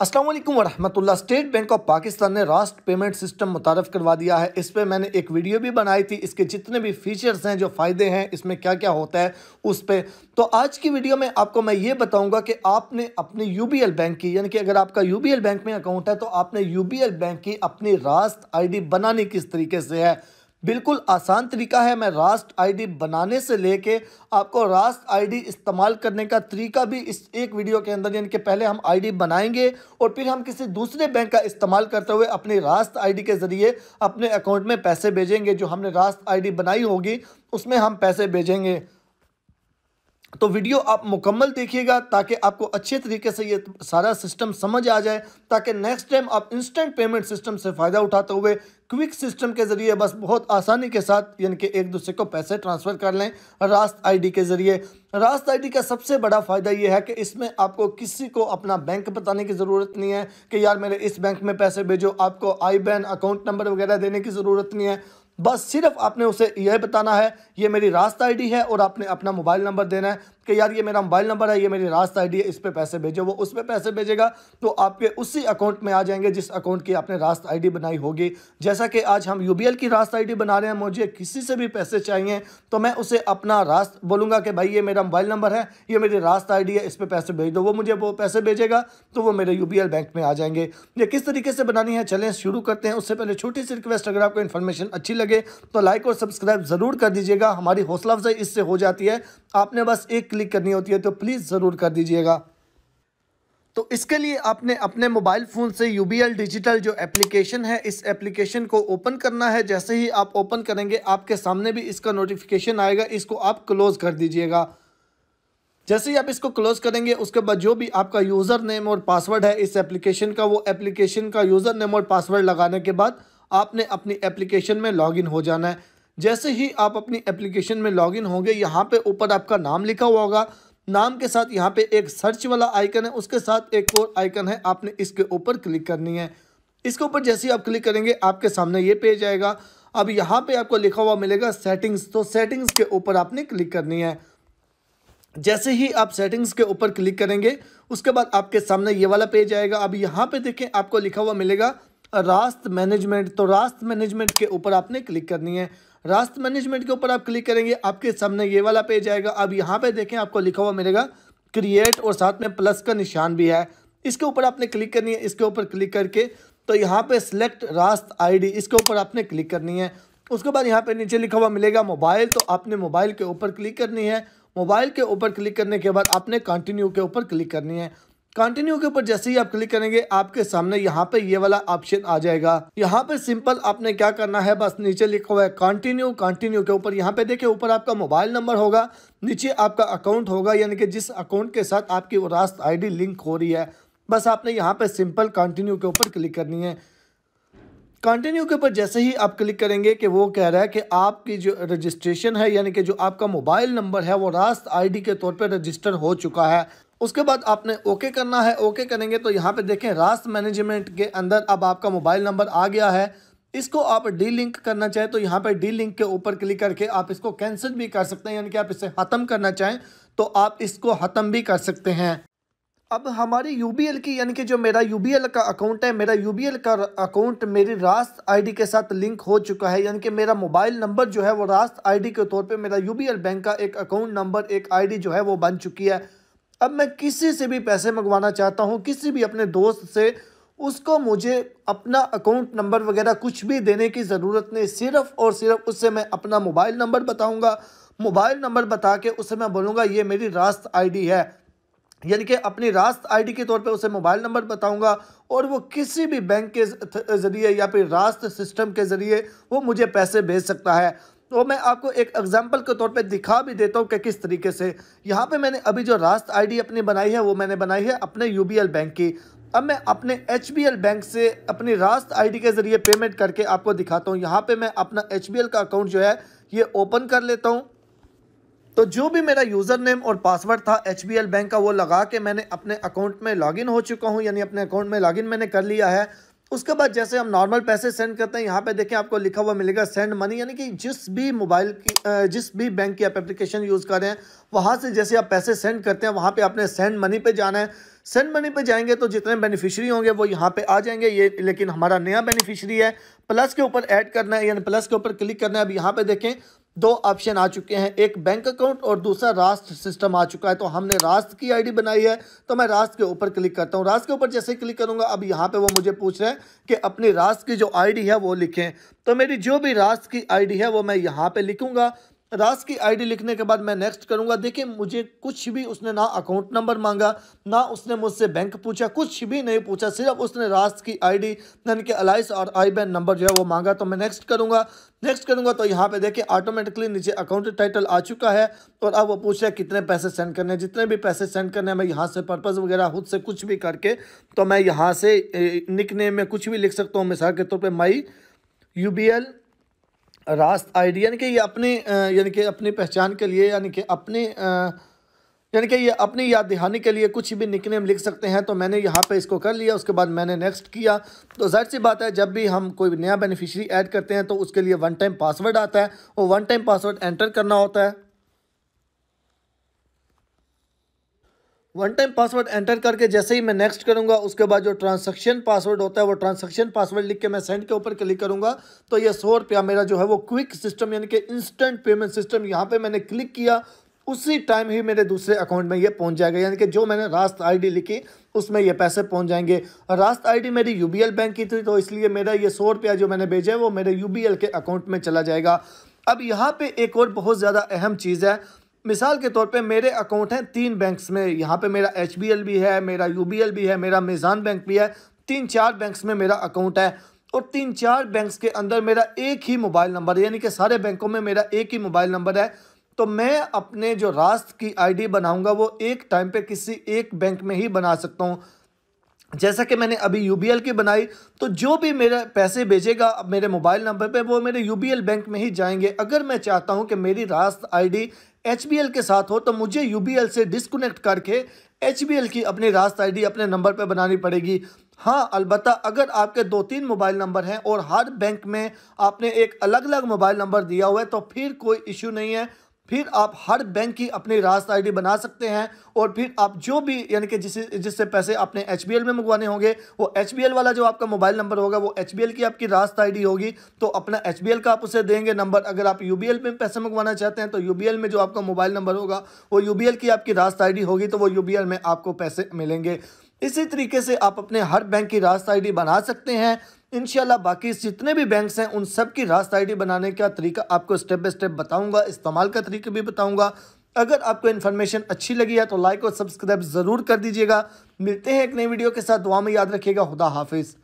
असलम वरहमतुल्ला State Bank of Pakistan ने Raast payment system मुतारफ़ करवा दिया है इस पर मैंने एक वीडियो भी बनाई थी इसके जितने भी फीचर्स हैं जो फ़ायदे हैं इसमें क्या क्या होता है उस पर तो आज की वीडियो में आपको मैं ये बताऊंगा कि आपने अपने यू बैंक की यानी कि अगर आपका यू बैंक में अकाउंट है तो आपने यू बैंक की अपनी रास्त आई बनानी किस तरीके से है बिल्कुल आसान तरीका है मैं रास्ट आईडी बनाने से लेके आपको रास्ट आईडी इस्तेमाल करने का तरीका भी इस एक वीडियो के अंदर यानी कि पहले हम आईडी बनाएंगे और फिर हम किसी दूसरे बैंक का इस्तेमाल करते हुए अपनी रास्त आईडी के ज़रिए अपने अकाउंट में पैसे भेजेंगे जो हमने रास्त आईडी बनाई होगी उसमें हम पैसे भेजेंगे तो वीडियो आप मुकम्मल देखिएगा ताकि आपको अच्छे तरीके से ये सारा सिस्टम समझ आ जाए ताकि नेक्स्ट टाइम आप इंस्टेंट पेमेंट सिस्टम से फ़ायदा उठाते हुए क्विक सिस्टम के ज़रिए बस बहुत आसानी के साथ यानी कि एक दूसरे को पैसे ट्रांसफ़र कर लें रास्त आईडी के ज़रिए रास्त आईडी का सबसे बड़ा फ़ायदा ये है कि इसमें आपको किसी को अपना बैंक बताने की ज़रूरत नहीं है कि यार मेरे इस बैंक में पैसे भेजो आपको आई बैन अकाउंट नंबर वगैरह देने की ज़रूरत नहीं है बस सिर्फ आपने उसे यह बताना है ये मेरी रास्ता आईडी है और आपने अपना मोबाइल नंबर देना है कि यार ये मेरा मोबाइल नंबर है ये मेरी रास्ता आई है इस पर पैसे भेजो वो उस पर पैसे भेजेगा तो आपके उसी अकाउंट में आ जाएंगे जिस अकाउंट की आपने रास्ता आई बनाई होगी जैसा कि आज हम यू की रास्ता आई बना रहे हैं मुझे किसी से भी पैसे चाहिए तो मैं उसे अपना रास्त बोलूँगा कि भाई ये मेरा मोबाइल नंबर है ये मेरी रास्ता आई है इस पर पैसे भेज दो वो मुझे वो पैसे भेजेगा तो वो मेरे यू बैंक में आ जाएंगे ये किस तरीके से बनानी है चलें शुरू करते हैं उससे पहले छोटी सी रिक्वेस्ट अगर आपको इन्फॉर्मेशन अच्छी लगे तो लाइक और सब्सक्राइब ज़रूर कर दीजिएगा हमारी हौसला अफजाई इससे हो जाती है आपने बस एक क्लिक करनी होती है तो प्लीज़ ज़रूर कर दीजिएगा तो इसके लिए आपने अपने मोबाइल फ़ोन से यू डिजिटल जो एप्लीकेशन है इस एप्लीकेशन को ओपन करना है जैसे ही आप ओपन करेंगे आपके सामने भी इसका नोटिफिकेशन आएगा इसको आप क्लोज़ कर दीजिएगा जैसे ही आप इसको क्लोज़ करेंगे उसके बाद जो भी आपका यूज़र नेम और पासवर्ड है इस एप्लीकेशन का वो एप्लीकेशन का यूज़र नेम और पासवर्ड लगाने के बाद आपने अपनी एप्लीकेशन में लॉगिन हो जाना है जैसे ही आप अपनी एप्लीकेशन में लॉगिन होंगे यहाँ पे ऊपर आपका नाम लिखा हुआ होगा नाम के साथ यहाँ पे एक सर्च वाला आइकन है उसके साथ एक और आइकन है आपने इसके ऊपर क्लिक करनी है इसके ऊपर जैसे ही आप क्लिक करेंगे आपके सामने ये पेज आएगा अब यहाँ पे आपको लिखा हुआ मिलेगा सेटिंग्स तो सेटिंग्स के ऊपर आपने क्लिक करनी है जैसे ही आप सेटिंग्स के ऊपर क्लिक करेंगे उसके बाद आपके सामने ये वाला पेज आएगा अब यहाँ पे देखें आपको लिखा हुआ मिलेगा रास्त मैनेजमेंट तो रास्त मैनेजमेंट के ऊपर आपने क्लिक करनी है रास्ते मैनेजमेंट के ऊपर आप क्लिक करेंगे आपके सामने ये वाला पेज आएगा अब यहाँ पे देखें आपको लिखा हुआ मिलेगा क्रिएट और साथ में प्लस का निशान भी है इसके ऊपर आपने क्लिक करनी है इसके ऊपर क्लिक करके तो यहाँ पे सिलेक्ट रास्त आईडी इसके ऊपर आपने क्लिक करनी है उसके बाद यहाँ पे नीचे लिखा हुआ मिलेगा मोबाइल तो आपने मोबाइल के ऊपर क्लिक करनी है मोबाइल के ऊपर क्लिक करने के बाद आपने कंटिन्यू के ऊपर क्लिक करनी है कंटिन्यू के ऊपर जैसे ही आप क्लिक करेंगे आपके सामने यहाँ पे ये वाला ऑप्शन आ जाएगा यहाँ पे सिंपल आपने क्या करना है बस नीचे लिखा हुआ है कंटिन्यू कंटिन्यू के ऊपर यहाँ पे देखिए ऊपर आपका मोबाइल नंबर होगा नीचे आपका अकाउंट होगा यानी कि जिस अकाउंट के साथ आपकी रास्त आई लिंक हो रही है बस आपने यहाँ पे सिंपल कंटिन्यू के ऊपर क्लिक करनी है कंटिन्यू के ऊपर जैसे ही आप क्लिक करेंगे कि वो कह रहा है कि आपकी जो रजिस्ट्रेशन है यानी कि जो आपका मोबाइल नंबर है वो रास्त आईडी के तौर पे रजिस्टर हो चुका है उसके बाद आपने ओके करना है ओके करेंगे तो यहाँ पे देखें रास्त मैनेजमेंट के अंदर अब आपका मोबाइल नंबर आ गया है इसको आप डी लिंक करना चाहें तो यहाँ पे डी लिंक के ऊपर क्लिक करके आप इसको कैंसिल भी कर सकते हैं यानी कि आप इसे ख़त्म करना चाहें तो आप इसको ख़त्म भी कर सकते हैं अब हमारी यू की यानी कि जो मेरा यू का अकाउंट है मेरा यू का अकाउंट मेरी रास्त आई के साथ लिंक हो चुका है यानी कि मेरा मोबाइल नंबर जो है वो रास्त आई के तौर पर मेरा यू बैंक का एक अकाउंट नंबर एक आई जो है वो बन चुकी है अब मैं किसी से भी पैसे मंगवाना चाहता हूँ किसी भी अपने दोस्त से उसको मुझे अपना अकाउंट नंबर वगैरह कुछ भी देने की ज़रूरत नहीं सिर्फ़ और सिर्फ उससे मैं अपना मोबाइल नंबर बताऊँगा मोबाइल नंबर बता के उससे मैं बोलूँगा ये मेरी रास्त आईडी है यानी कि अपनी रास्त आईडी के तौर पे उसे मोबाइल नंबर बताऊंगा और वो किसी भी बैंक के ज़रिए या फिर रास्त सिस्टम के ज़रिए वो मुझे पैसे भेज सकता है तो मैं आपको एक एग्जाम्पल के तौर पे दिखा भी देता हूँ कि किस तरीके से यहाँ पे मैंने अभी जो रास्त आईडी अपनी बनाई है वो मैंने बनाई है अपने यू बैंक की अब मैं अपने एच बैंक से अपनी रास्त आईडी के ज़रिए पेमेंट करके आपको दिखाता हूँ यहाँ पे मैं अपना एच का अकाउंट जो है ये ओपन कर लेता हूँ तो जो भी मेरा यूज़र नेम और पासवर्ड था एच बैंक का वो लगा के मैंने अपने अकाउंट में लॉगिन हो चुका हूँ यानी अपने अकाउंट में लॉगिन मैंने कर लिया है उसके बाद जैसे हम नॉर्मल पैसे सेंड करते हैं यहाँ पे देखें आपको लिखा हुआ मिलेगा सेंड मनी यानी कि जिस भी मोबाइल की जिस भी बैंक की आप एप्लीकेशन यूज़ कर रहे हैं वहाँ से जैसे आप पैसे सेंड करते हैं वहाँ पे आपने सेंड मनी पे जाना है सेंड मनी पे जाएंगे तो जितने बेनिफिशियरी होंगे वो यहाँ पे आ जाएंगे ये लेकिन हमारा नया बेनिफिशियरी है प्लस के ऊपर ऐड करना है यानी प्लस के ऊपर क्लिक करना है अब यहाँ पे देखें दो ऑप्शन आ चुके हैं एक बैंक अकाउंट और दूसरा रास्ट सिस्टम आ चुका है तो हमने रास्ट की आईडी बनाई है तो मैं रास्ट के ऊपर क्लिक करता हूँ रास्ट के ऊपर जैसे ही क्लिक करूँगा अब यहाँ पे वो मुझे पूछ रहे हैं कि अपनी रास्ट की जो आईडी है वो लिखें तो मेरी जो भी रास्ट की आईडी है वो मैं यहाँ पर लिखूँगा रास की आईडी लिखने के बाद मैं नेक्स्ट करूंगा देखिए मुझे कुछ भी उसने ना अकाउंट नंबर मांगा ना उसने मुझसे बैंक पूछा कुछ भी नहीं पूछा सिर्फ उसने रास की आईडी यानी कि अलाइस और आई बैन नंबर जो है वो मांगा तो मैं नेक्स्ट करूंगा नेक्स्ट करूंगा तो यहाँ पे देखिए ऑटोमेटिकली नीचे अकाउंट टाइटल आ चुका है और अब वो पूछ रहे कितने पैसे सेंड करने हैं जितने भी पैसे सेंड करने हैं मैं यहाँ से पर्पज़ वगैरह खुद से कुछ भी करके तो मैं यहाँ से निकने में कुछ भी लिख सकता हूँ मिसाल के तौर पर माई यू बी एल रास्त आइडिया यानी कि ये अपने यानी कि अपनी पहचान के लिए यानी कि अपने यानी कि ये अपनी याद दहानी के लिए कुछ भी निकनेम लिख सकते हैं तो मैंने यहाँ पे इसको कर लिया उसके बाद मैंने नेक्स्ट किया तो जाहिर सी बात है जब भी हम कोई नया बेनिफिशियरी ऐड करते हैं तो उसके लिए वन टाइम पासवर्ड आता है और वन टाइम पासवर्ड एंटर करना होता है वन टाइम पासवर्ड एंटर करके जैसे ही मैं नेक्स्ट करूंगा उसके बाद जो ट्रांसक्शन पासवर्ड होता है वो ट्रांसैक्शन पासवर्ड लिख के मैं सेंड के ऊपर क्लिक करूंगा तो ये सौ रुपया मेरा जो है वो क्विक सिस्टम यानी कि इंस्टेंट पेमेंट सिस्टम यहाँ पे मैंने क्लिक किया उसी टाइम ही मेरे दूसरे अकाउंट में ये पहुंच जाएगा यानी कि जो मैंने रास्त आईडी लिखी उसमें ये पैसे पहुंच जाएंगे रास्त आईडी मेरी यूबीएल बैंक की थी तो इसलिए मेरा ये सौ रुपया जो मैंने भेजा है वो मेरे यूबीएल के अकाउंट में चला जाएगा अब यहाँ पे एक और बहुत ज़्यादा अहम चीज़ है मिसाल के तौर पे मेरे अकाउंट हैं तीन बैंक्स में यहाँ पे मेरा एच भी है मेरा यू भी है मेरा मेज़ान बैंक भी है तीन चार बैंक्स में मेरा अकाउंट है और तीन चार बैंक्स के अंदर मेरा एक ही मोबाइल नंबर यानी कि सारे बैंकों में मेरा एक ही मोबाइल नंबर है तो मैं अपने जो रास्त की आईडी बनाऊंगा वो एक टाइम पे किसी एक बैंक में ही बना सकता हूँ जैसा कि मैंने अभी यू की बनाई तो जो भी मेरे पैसे भेजेगा मेरे मोबाइल नंबर पे वो मेरे यू बैंक में ही जाएंगे अगर मैं चाहता हूँ कि मेरी रास्त आईडी एच के साथ हो तो मुझे यू से डिसकोनेक्ट करके एच की अपनी रास्ता आई अपने नंबर पर बनानी पड़ेगी हाँ अलबत्त अगर आपके दो तीन मोबाइल नंबर हैं और हर बैंक में आपने एक अलग अलग मोबाइल नंबर दिया हुआ है तो फिर कोई इशू नहीं है फिर आप हर बैंक की अपनी रास्त आईडी बना सकते हैं और फिर आप जो भी यानी कि जिस जिससे पैसे आपने एच में मंगवाने होंगे वो एच वाला जो आपका मोबाइल नंबर होगा वो एच की आपकी रास्ता आई होगी तो अपना एच का आप उसे देंगे नंबर अगर आप यू में पैसे मंगवाना चाहते हैं तो यू में जो आपका मोबाइल नंबर होगा वो यू की आपकी रास्ता आई होगी तो वो यू में आपको पैसे मिलेंगे इसी तरीके से आप अपने हर बैंक की रास्ता आईडी बना सकते हैं इनशाला बाकी जितने भी बैंक्स हैं उन सब की रास्ता आईडी बनाने का तरीका आपको स्टेप बाय स्टेप बताऊंगा इस्तेमाल का तरीका भी बताऊंगा अगर आपको इन्फॉर्मेशन अच्छी लगी है तो लाइक और सब्सक्राइब ज़रूर कर दीजिएगा मिलते हैं एक नई वीडियो के साथ दुआ में याद रखिएगा खुदा हाफिज़